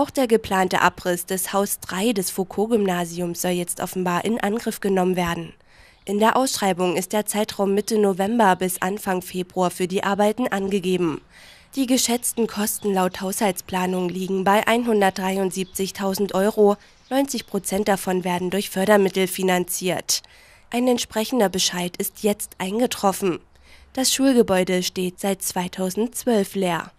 Auch der geplante Abriss des Haus 3 des Foucault-Gymnasiums soll jetzt offenbar in Angriff genommen werden. In der Ausschreibung ist der Zeitraum Mitte November bis Anfang Februar für die Arbeiten angegeben. Die geschätzten Kosten laut Haushaltsplanung liegen bei 173.000 Euro. 90 Prozent davon werden durch Fördermittel finanziert. Ein entsprechender Bescheid ist jetzt eingetroffen. Das Schulgebäude steht seit 2012 leer.